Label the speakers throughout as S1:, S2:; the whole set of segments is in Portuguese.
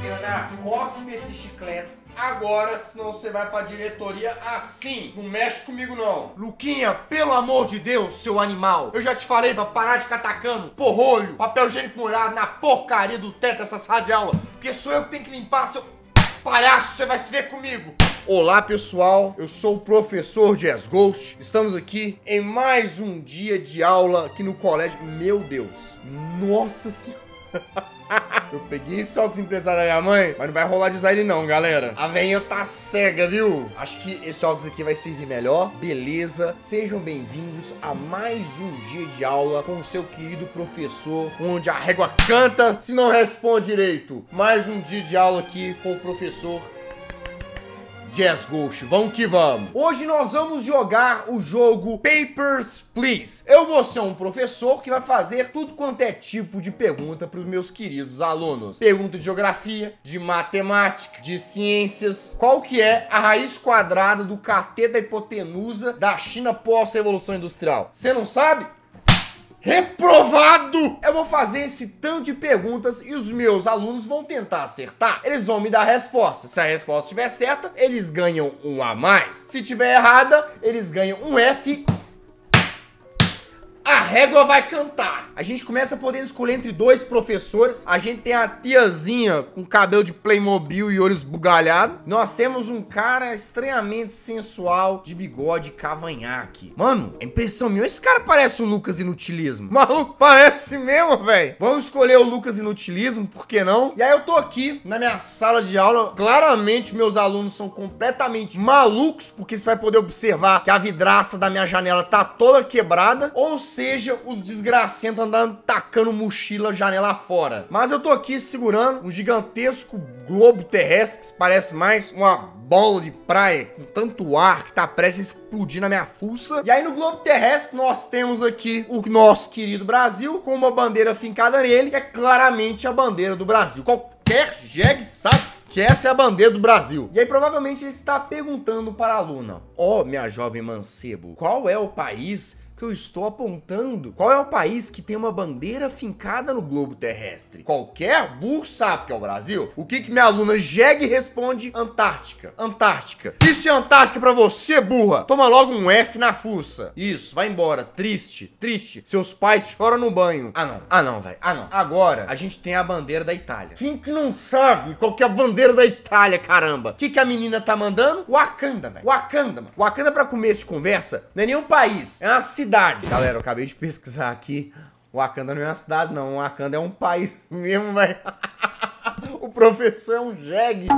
S1: Ceará, cospe esses chicletes agora, senão você vai pra diretoria assim. Não mexe comigo, não. Luquinha, pelo amor de Deus, seu animal. Eu já te falei pra parar de ficar atacando porrolho, papel higiênico molhado na porcaria do teto dessa sala de aula. Porque sou eu que tenho que limpar, seu palhaço, você vai se ver comigo. Olá pessoal, eu sou o professor Jazz Ghost. Estamos aqui em mais um dia de aula aqui no colégio. Meu Deus, nossa senhora. Eu peguei esse óculos emprestado da minha mãe, mas não vai rolar de usar ele não, galera. A venha tá cega, viu? Acho que esse óculos aqui vai servir melhor. Beleza, sejam bem-vindos a mais um dia de aula com o seu querido professor, onde a régua canta se não responde direito. Mais um dia de aula aqui com o professor Jazz Ghost, vamos que vamos. Hoje nós vamos jogar o jogo Papers, Please. Eu vou ser um professor que vai fazer tudo quanto é tipo de pergunta para os meus queridos alunos. Pergunta de geografia, de matemática, de ciências. Qual que é a raiz quadrada do cateto da hipotenusa da China pós-revolução industrial? Você não sabe? Reprovado! Eu vou fazer esse tanto de perguntas e os meus alunos vão tentar acertar. Eles vão me dar a resposta. Se a resposta estiver certa, eles ganham um a mais. Se tiver errada, eles ganham um F a régua vai cantar. A gente começa podendo escolher entre dois professores. A gente tem a tiazinha com cabelo de Playmobil e olhos bugalhados. Nós temos um cara estranhamente sensual de bigode cavanhaque. Mano, é impressão minha. Esse cara parece o Lucas Inutilismo. Maluco, parece mesmo, velho. Vamos escolher o Lucas Inutilismo, por que não? E aí eu tô aqui na minha sala de aula. Claramente meus alunos são completamente malucos, porque você vai poder observar que a vidraça da minha janela tá toda quebrada. Ou seja, seja os desgracentos andando tacando mochila janela fora. Mas eu tô aqui segurando um gigantesco globo terrestre que parece mais uma bola de praia com tanto ar que tá prestes a explodir na minha fuça. E aí no globo terrestre nós temos aqui o nosso querido Brasil com uma bandeira fincada nele, que é claramente a bandeira do Brasil. Qualquer jegue sabe que essa é a bandeira do Brasil. E aí provavelmente ele está perguntando para a Luna: "Ó, oh, minha jovem mancebo, qual é o país que eu estou apontando, qual é o país que tem uma bandeira fincada no globo terrestre? Qualquer burro sabe que é o Brasil. O que que minha aluna Jeg responde? Antártica. Antártica. Isso é Antártica para você, burra. Toma logo um F na fuça. Isso, vai embora. Triste, triste. Seus pais choram no banho. Ah não, ah não, velho. Ah não. Agora a gente tem a bandeira da Itália. Quem que não sabe qual que é a bandeira da Itália, caramba? O que que a menina tá mandando? Wakanda, velho. Wakanda, mano. Wakanda para começo de conversa, não é nenhum país, é uma cidade cidade. Galera, eu acabei de pesquisar aqui. Wakanda não é uma cidade, não. Wakanda é um país mesmo, vai. o professor é um jegue.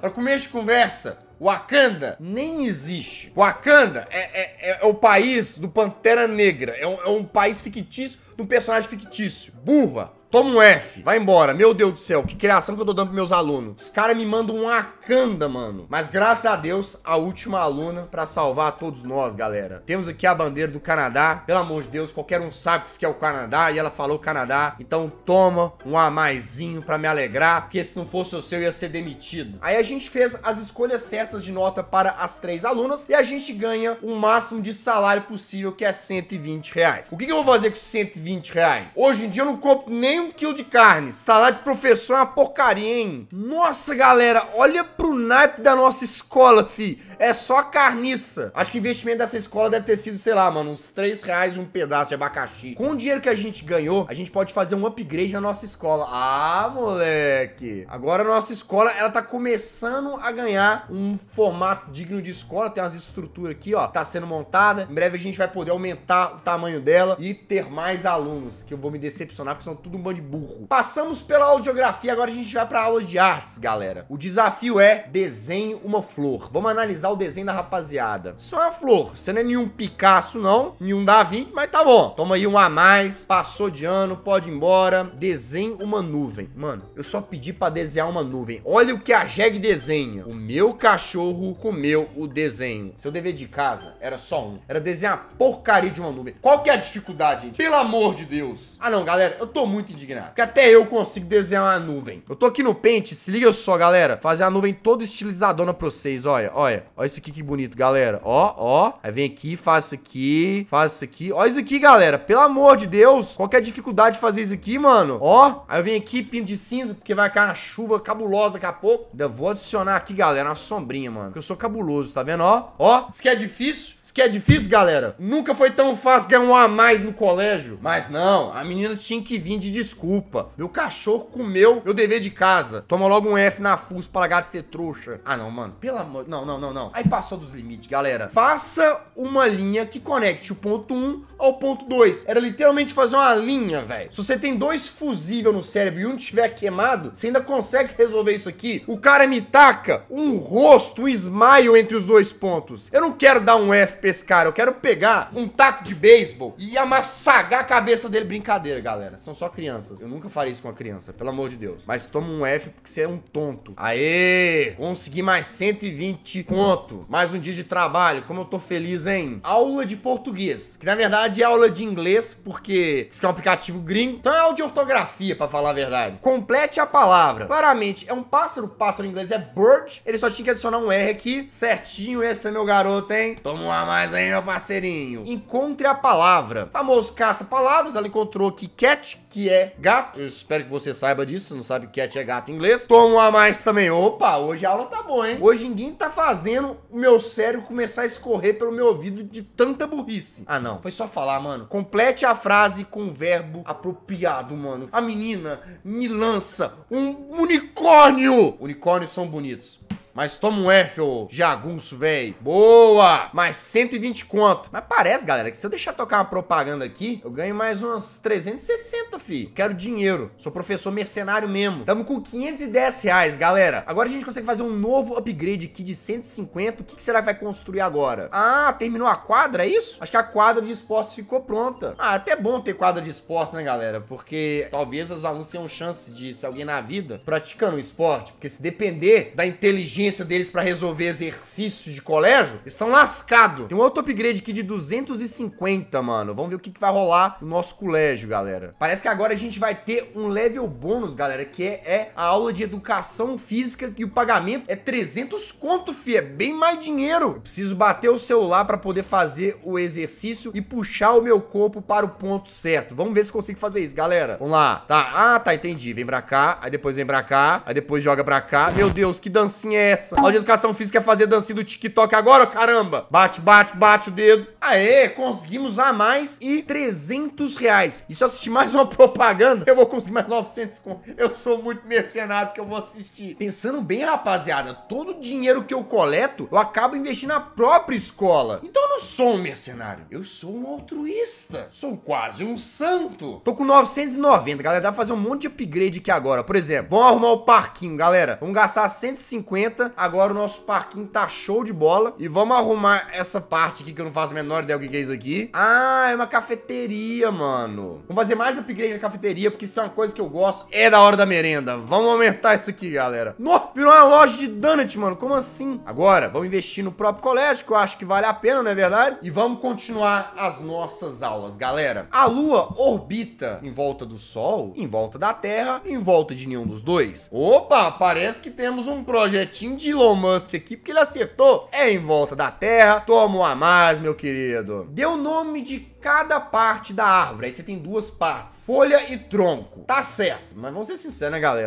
S1: pra começo de conversa, Wakanda nem existe. Wakanda é, é, é, é, o país do Pantera Negra. É um, é um país fictício do personagem fictício. Burra, Toma um F. Vai embora. Meu Deus do céu, que criação que eu tô dando pros meus alunos. Os caras me mandam um Akanda, mano. Mas graças a Deus, a última aluna pra salvar todos nós, galera. Temos aqui a bandeira do Canadá. Pelo amor de Deus, qualquer um sabe que isso aqui é o Canadá e ela falou Canadá. Então toma um a maiszinho pra me alegrar, porque se não fosse o seu, eu ia ser demitido. Aí a gente fez as escolhas certas de nota para as três alunas e a gente ganha o máximo de salário possível, que é 120 reais. O que, que eu vou fazer com 120 reais? Hoje em dia eu não compro nem 1 quilo de carne. Salário de professor é uma porcaria, hein? Nossa, galera, olha pro naipe da nossa escola, fi é só carniça. Acho que o investimento dessa escola deve ter sido, sei lá, mano, uns 3 reais um pedaço de abacaxi. Com o dinheiro que a gente ganhou, a gente pode fazer um upgrade na nossa escola. Ah, moleque. Agora a nossa escola, ela tá começando a ganhar um formato digno de escola. Tem umas estruturas aqui, ó, tá sendo montada. Em breve a gente vai poder aumentar o tamanho dela e ter mais alunos, que eu vou me decepcionar porque são tudo um bando de burro. Passamos pela audiografia, agora a gente vai pra aula de artes, galera. O desafio é desenhe uma flor. Vamos analisar o desenho da rapaziada. Só uma flor. Você não é nenhum Picasso, não. Nenhum dá 20, mas tá bom. Toma aí um a mais. Passou de ano, pode ir embora. Desenhe uma nuvem. Mano, eu só pedi pra desenhar uma nuvem. Olha o que a Jeg desenha. O meu cachorro comeu o desenho. Seu dever de casa era só um. Era desenhar a porcaria de uma nuvem. Qual que é a dificuldade, gente? Pelo amor de Deus. Ah, não, galera. Eu tô muito indignado. Porque até eu consigo desenhar uma nuvem. Eu tô aqui no pente. Se liga só, galera. Fazer a nuvem toda estilizadona pra vocês. Olha, olha. Olha isso aqui que bonito, galera. Ó, ó. Aí vem aqui, faz isso aqui, faz isso aqui. Olha isso aqui, galera. Pelo amor de Deus. Qual que é a dificuldade de fazer isso aqui, mano? Ó. Aí eu venho aqui, pinto de cinza, porque vai cair uma chuva cabulosa daqui a pouco. Ainda vou adicionar aqui, galera, uma sombrinha, mano. Porque eu sou cabuloso, tá vendo? Ó, ó. Isso que é difícil. Isso que é difícil, galera. Nunca foi tão fácil ganhar um A mais no colégio. Mas não, a menina tinha que vir de desculpa. Meu cachorro comeu meu dever de casa. Toma logo um F na FUS para gato ser trouxa. Ah, não, mano. Pelo amor... Não, não, não, não não. Aí passou dos limites, galera. Faça uma linha que conecte o ponto 1 ao ponto 2. Era literalmente fazer uma linha, velho. Se você tem dois fusível no cérebro e um tiver queimado, você ainda consegue resolver isso aqui. O cara me taca um rosto, um smile entre os dois pontos. Eu não quero dar um F pra esse cara, eu quero pegar um taco de beisebol e amassagar a cabeça dele. Brincadeira, galera. São só crianças. Eu nunca faria isso com uma criança, pelo amor de Deus. Mas toma um F porque você é um tonto. Aê! Consegui mais 120 pontos pronto, mais um dia de trabalho, como eu tô feliz, hein? Aula de português, que na verdade é aula de inglês, porque isso é um aplicativo gringo, então é aula de ortografia, pra falar a verdade. Complete a palavra. Claramente, é um pássaro, pássaro em inglês é bird, ele só tinha que adicionar um R aqui, certinho, esse é meu garoto, hein? Toma um a mais aí, meu parceirinho. Encontre a palavra. Famoso caça-palavras, ela encontrou aqui cat, que é gato. Eu espero que você saiba disso, se não sabe cat é gato em inglês. Toma um a mais também. Opa, hoje a aula tá boa, hein? Hoje ninguém tá fazendo o meu cérebro começar a escorrer pelo meu ouvido de tanta burrice. Ah, não. Foi só falar, mano. Complete a frase com o verbo apropriado, mano. A menina me lança um unicórnio. Unicórnios são bonitos. Mas toma um F, ô jagunço, véi. Boa! Mais 120 conto. Mas parece, galera, que se eu deixar tocar uma propaganda aqui, eu ganho mais umas 360, fi. Quero dinheiro. Sou professor mercenário mesmo. Tamo com 510 reais, galera. Agora a gente consegue fazer um novo upgrade aqui de 150. O que, que será que vai construir agora? Ah, terminou a quadra, é isso? Acho que a quadra de esportes ficou pronta. Ah, até bom ter quadra de esportes, né, galera? Porque talvez os alunos tenham chance de, ser alguém na vida, praticando o esporte. Porque se depender da inteligência deles para resolver exercício de colégio, eles são lascados. Tem um outro upgrade aqui de 250, mano. Vamos ver o que, que vai rolar no nosso colégio, galera. Parece que agora a gente vai ter um level bônus, galera, que é, é a aula de educação física e o pagamento é 300 conto, fi. É bem mais dinheiro. Eu preciso bater o celular para poder fazer o exercício e puxar o meu corpo para o ponto certo. Vamos ver se consigo fazer isso, galera. Vamos lá. Tá. Ah, tá, entendi. Vem pra cá, aí depois vem pra cá, aí depois joga pra cá. Meu Deus, que dancinha é essa? essa? Aula de educação física é fazer dancinha do TikTok agora, caramba! Bate, bate, bate o dedo. Aê, conseguimos a mais e 300 reais. E se eu assistir mais uma propaganda, eu vou conseguir mais 900 com. Eu sou muito mercenário que eu vou assistir. Pensando bem, rapaziada, todo o dinheiro que eu coleto, eu acabo investindo na própria escola. Então eu não sou um mercenário, eu sou um altruísta. Sou quase um santo. Tô com 990, galera. Dá pra fazer um monte de upgrade aqui agora. Por exemplo, vamos arrumar o parquinho, galera. Vamos gastar 150 Agora o nosso parquinho tá show de bola. E vamos arrumar essa parte aqui que eu não faço a menor ideia o que é isso aqui. Ah, é uma cafeteria, mano. Vamos fazer mais upgrade na cafeteria, porque isso é uma coisa que eu gosto. É da hora da merenda. Vamos aumentar isso aqui, galera. Nossa, virou uma loja de donut, mano. Como assim? Agora, vamos investir no próprio colégio, que eu acho que vale a pena, não é verdade? E vamos continuar as nossas aulas, galera. A Lua orbita em volta do Sol, em volta da Terra, em volta de nenhum dos dois. Opa, parece que temos um projetinho de Elon Musk aqui, porque ele acertou. É em volta da Terra. Toma um a mais, meu querido. Deu nome de cada parte da árvore. Aí você tem duas partes, folha e tronco. Tá certo, mas vamos ser sinceros, né, galera?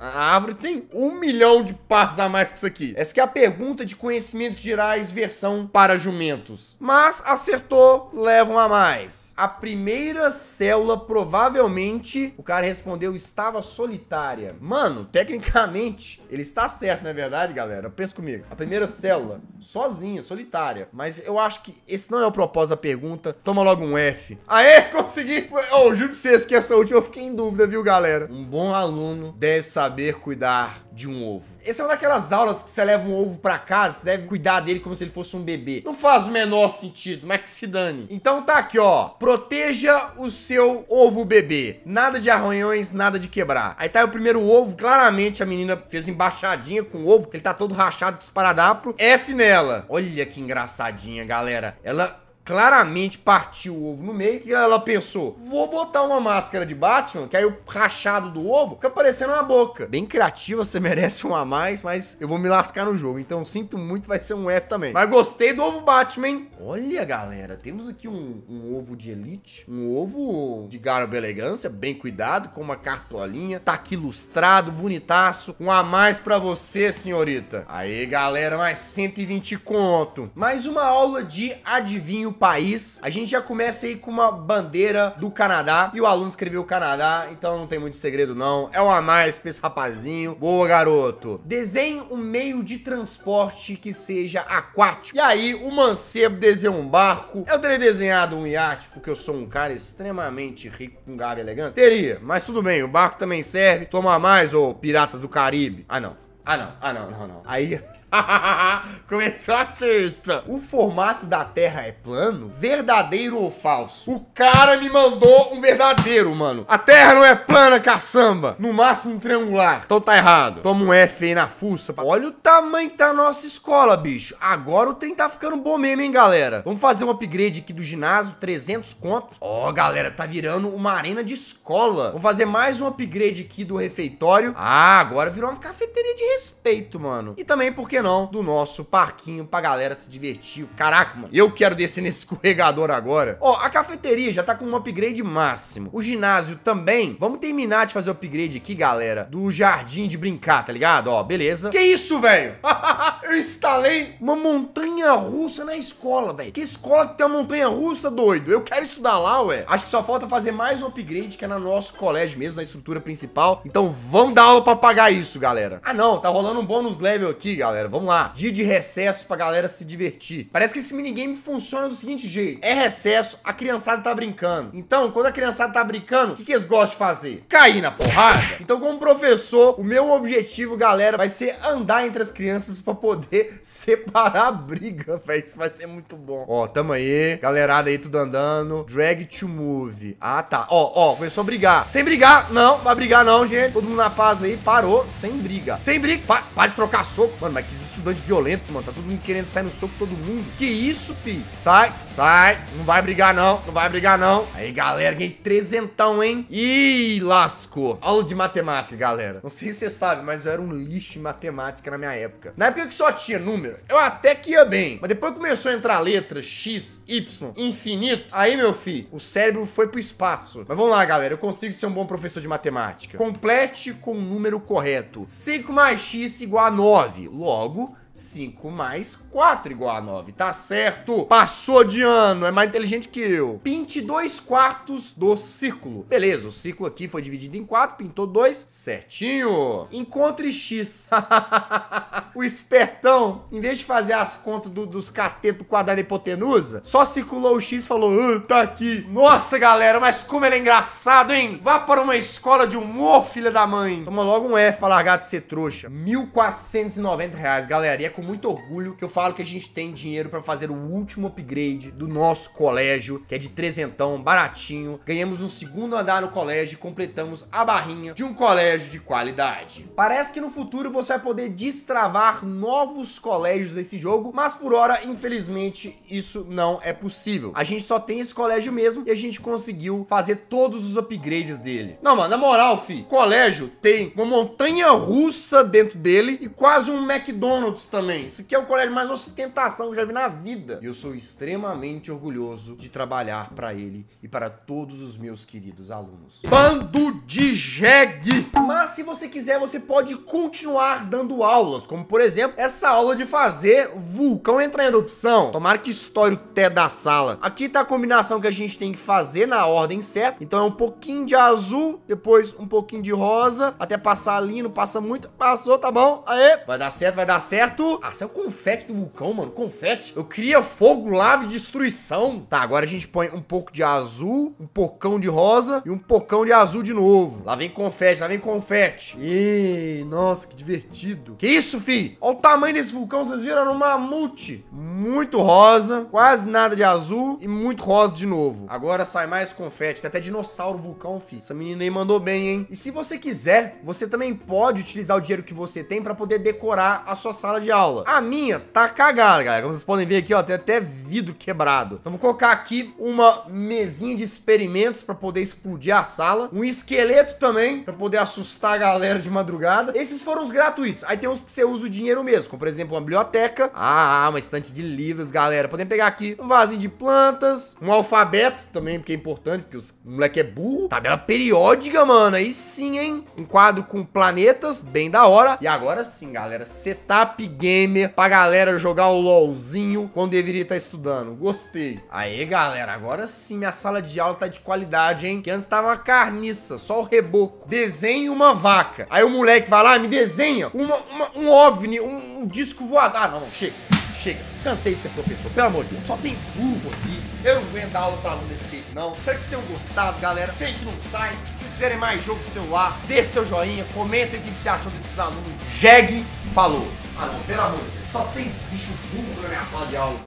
S1: a árvore tem um milhão de partes a mais que isso aqui. Essa aqui é a pergunta de conhecimentos gerais versão para jumentos. Mas acertou, levam um a mais. A primeira célula, provavelmente, o cara respondeu, estava solitária. Mano, tecnicamente, ele está certo, não é verdade, galera? Pensa comigo. A primeira célula, sozinha, solitária. Mas eu acho que esse não é o propósito da pergunta. Toma logo um F. Aê, consegui! Ô, oh, juro pra vocês que essa última eu fiquei em dúvida, viu, galera? Um bom aluno deve saber cuidar de um ovo. Essa é uma daquelas aulas que você leva um ovo pra casa, você deve cuidar dele como se ele fosse um bebê. Não faz o menor sentido, mas que se dane. Então tá aqui, ó. Proteja o seu ovo bebê. Nada de arranhões, nada de quebrar. Aí tá o primeiro ovo, claramente a menina fez embaixadinha com o ovo, ele tá todo rachado, paradapro. F nela. Olha que engraçadinha, galera. Ela claramente partiu o ovo no meio, que ela pensou, vou botar uma máscara de Batman, que aí o rachado do ovo fica parecendo uma boca. Bem criativa, você merece um a mais, mas eu vou me lascar no jogo, então sinto muito, vai ser um F também. Mas gostei do ovo Batman, Olha, galera, temos aqui um, um ovo de elite, um ovo de garbo elegância, bem cuidado, com uma cartolinha, tá aqui ilustrado, bonitaço, um a mais pra você, senhorita. Aí, galera, mais 120 conto. Mais uma aula de adivinho país. A gente já começa aí com uma bandeira do Canadá. E o aluno escreveu Canadá, então não tem muito segredo não. É um a mais pra esse rapazinho. Boa, garoto. Desenhe um meio de transporte que seja aquático. E aí, o mancebo desenha um barco. Eu teria desenhado um iate, porque eu sou um cara extremamente rico com garbo e elegância. Teria, mas tudo bem. O barco também serve. Toma mais, ô Piratas do Caribe. Ah, não. Ah, não. Ah, não, não, não. Aí... Começou a treta. O formato da Terra é plano? Verdadeiro ou falso? O cara me mandou um verdadeiro, mano. A Terra não é plana, caçamba. No máximo triangular. Então tá errado. Toma um F aí na fuça. Olha o tamanho que tá a nossa escola, bicho. Agora o trem tá ficando bom mesmo, hein, galera. Vamos fazer um upgrade aqui do ginásio. 300 conto. Ó, oh, galera, tá virando uma arena de escola. Vamos fazer mais um upgrade aqui do refeitório. Ah, agora virou uma cafeteria de respeito, mano. E também porque que não, do nosso parquinho pra galera se divertir. Caraca, mano, eu quero descer nesse escorregador agora. Ó, a cafeteria já tá com um upgrade máximo. O ginásio também. Vamos terminar de fazer o upgrade aqui, galera, do jardim de brincar, tá ligado? Ó, beleza. Que isso, velho? eu instalei uma montanha russa na escola, velho. Que escola que tem uma montanha russa, doido? Eu quero estudar lá, ué. Acho que só falta fazer mais um upgrade que é no nosso colégio mesmo, na estrutura principal. Então vamos dar aula pra pagar isso, galera. Ah, não, tá rolando um bônus level aqui, galera galera. Vamos lá. Dia de recesso pra galera se divertir. Parece que esse minigame funciona do seguinte jeito. É recesso, a criançada tá brincando. Então, quando a criançada tá brincando, o que, que eles gostam de fazer? Cair na porrada. Então, como professor, o meu objetivo, galera, vai ser andar entre as crianças pra poder separar a briga, velho. Isso vai ser muito bom. Ó, tamo aí. Galerada aí, tudo andando. Drag to move. Ah, tá. Ó, ó, começou a brigar. Sem brigar, não. Vai brigar não, gente. Todo mundo na paz aí. Parou. Sem briga. Sem briga. Pa para de trocar soco. Mano, mas que esses estudantes violentos, mano. Tá todo mundo querendo sair no soco todo mundo. Que isso, fi? Sai, sai. Não vai brigar, não. Não vai brigar, não. Aí, galera, ganhei trezentão, hein? Ih, lascou. Aula de matemática, galera. Não sei se você sabe, mas eu era um lixo em matemática na minha época. Na época que só tinha número, eu até que ia bem. Mas depois começou a entrar letras X, Y, infinito. Aí, meu filho, o cérebro foi pro espaço. Mas vamos lá, galera. Eu consigo ser um bom professor de matemática. Complete com o número correto. 5 mais X igual a 9. Logo, Borgo 5 mais 4 igual a 9, tá certo? Passou de ano, é mais inteligente que eu. Pinte 2 quartos do círculo. Beleza, o círculo aqui foi dividido em 4, pintou 2, certinho. Encontre X. o espertão, em vez de fazer as contas do, dos catetos quadrado da hipotenusa, só circulou o X e falou, ah, tá aqui. Nossa, galera, mas como ele é engraçado, hein? Vá para uma escola de humor, filha da mãe. Toma logo um F pra largar de ser trouxa. 1.490 reais, galera. E é com muito orgulho que eu falo que a gente tem dinheiro para fazer o último upgrade do nosso colégio, que é de trezentão, baratinho. Ganhamos um segundo andar no colégio e completamos a barrinha de um colégio de qualidade. Parece que no futuro você vai poder destravar novos colégios desse jogo, mas por hora, infelizmente, isso não é possível. A gente só tem esse colégio mesmo e a gente conseguiu fazer todos os upgrades dele. Não, mano, na moral, fi, colégio tem uma montanha russa dentro dele e quase um McDonald's também. Esse aqui é o colégio mais ostentação que eu já vi na vida. E eu sou extremamente orgulhoso de trabalhar para ele e para todos os meus queridos alunos. Bando de jegue! Mas se você quiser, você pode continuar dando aulas, como por exemplo, essa aula de fazer vulcão entrar em erupção. Tomara que estoure o té da sala. Aqui tá a combinação que a gente tem que fazer na ordem certa. Então é um pouquinho de azul, depois um pouquinho de rosa, até passar ali, não passa muito. Passou, tá bom? Aê! Vai dar certo, vai dar certo certo. Ah, saiu é confete do vulcão, mano. Confete. Eu queria fogo, lava e destruição. Tá, agora a gente põe um pouco de azul, um pocão de rosa e um pocão de azul de novo. Lá vem confete, lá vem confete. Ih, nossa, que divertido. Que isso, fi? Olha o tamanho desse vulcão, vocês viram? Era um mamute. Muito rosa, quase nada de azul e muito rosa de novo. Agora sai mais confete. Tem até dinossauro vulcão, fi. Essa menina aí mandou bem, hein? E se você quiser, você também pode utilizar o dinheiro que você tem para poder decorar a sua sala de de aula. A minha tá cagada, galera. Como vocês podem ver aqui, ó, tem até vidro quebrado. Então vou colocar aqui uma mesinha de experimentos pra poder explodir a sala. Um esqueleto também, pra poder assustar a galera de madrugada. Esses foram os gratuitos. Aí tem uns que você usa o dinheiro mesmo, como por exemplo uma biblioteca. Ah, uma estante de livros, galera. Podem pegar aqui um vasinho de plantas, um alfabeto também, porque é importante, porque os o moleque é burro. Tabela periódica, mano. Aí sim, hein? Um quadro com planetas, bem da hora. E agora sim, galera, setup gamer pra galera jogar o LOLzinho quando deveria estar tá estudando. Gostei. Aí, galera, agora sim minha sala de aula tá de qualidade, hein? Que antes tava uma carniça, só o reboco. Desenhe uma vaca. Aí o moleque vai lá e ah, me desenha uma, uma, um OVNI, um, um disco voador. Ah, não, chega, chega. Cansei de ser professor, pelo amor de Deus. Só tem burro aqui. Eu não aguento dar aula pra aluno desse jeito, não. Espero que vocês tenham gostado, galera. Tem que não sai. Se vocês quiserem mais jogo do celular, dê seu joinha, comentem o que, que você achou desses alunos. Jegue, falou! Ah, não, pelo amor de Deus, só tem bicho burro na minha sala de aula.